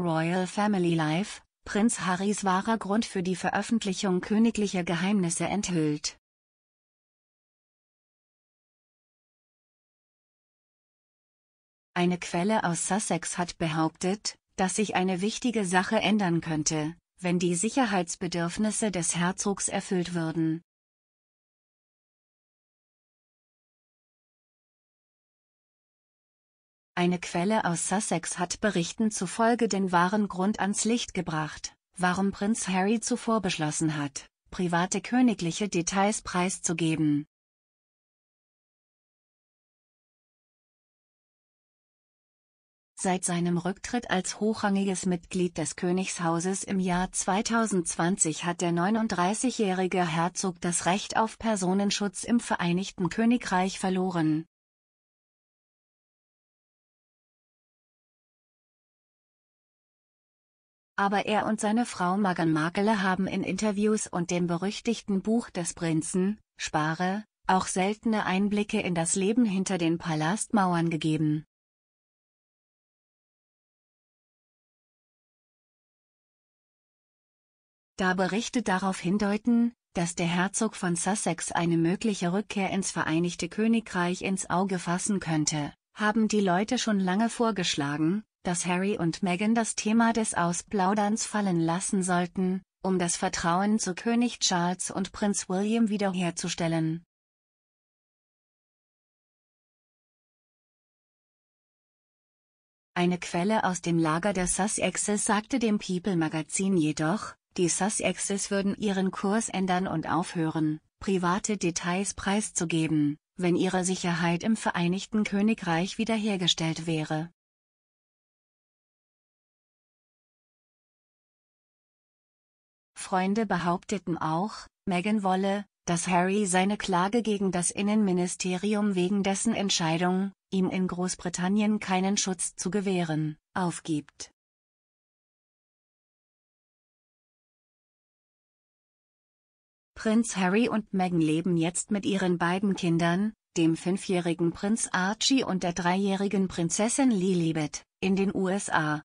Royal Family Life, Prinz Harrys wahrer Grund für die Veröffentlichung königlicher Geheimnisse enthüllt. Eine Quelle aus Sussex hat behauptet, dass sich eine wichtige Sache ändern könnte, wenn die Sicherheitsbedürfnisse des Herzogs erfüllt würden. Eine Quelle aus Sussex hat Berichten zufolge den wahren Grund ans Licht gebracht, warum Prinz Harry zuvor beschlossen hat, private königliche Details preiszugeben. Seit seinem Rücktritt als hochrangiges Mitglied des Königshauses im Jahr 2020 hat der 39-jährige Herzog das Recht auf Personenschutz im Vereinigten Königreich verloren. aber er und seine Frau Meghan Markle haben in Interviews und dem berüchtigten Buch des Prinzen, Spare, auch seltene Einblicke in das Leben hinter den Palastmauern gegeben. Da Berichte darauf hindeuten, dass der Herzog von Sussex eine mögliche Rückkehr ins Vereinigte Königreich ins Auge fassen könnte, haben die Leute schon lange vorgeschlagen, dass Harry und Meghan das Thema des Ausplauderns fallen lassen sollten, um das Vertrauen zu König Charles und Prinz William wiederherzustellen. Eine Quelle aus dem Lager der Sussexes sagte dem People-Magazin jedoch, die Sussexes würden ihren Kurs ändern und aufhören, private Details preiszugeben, wenn ihre Sicherheit im Vereinigten Königreich wiederhergestellt wäre. Freunde behaupteten auch, Meghan wolle, dass Harry seine Klage gegen das Innenministerium wegen dessen Entscheidung, ihm in Großbritannien keinen Schutz zu gewähren, aufgibt. Prinz Harry und Meghan leben jetzt mit ihren beiden Kindern, dem fünfjährigen Prinz Archie und der dreijährigen Prinzessin Lilibet, in den USA.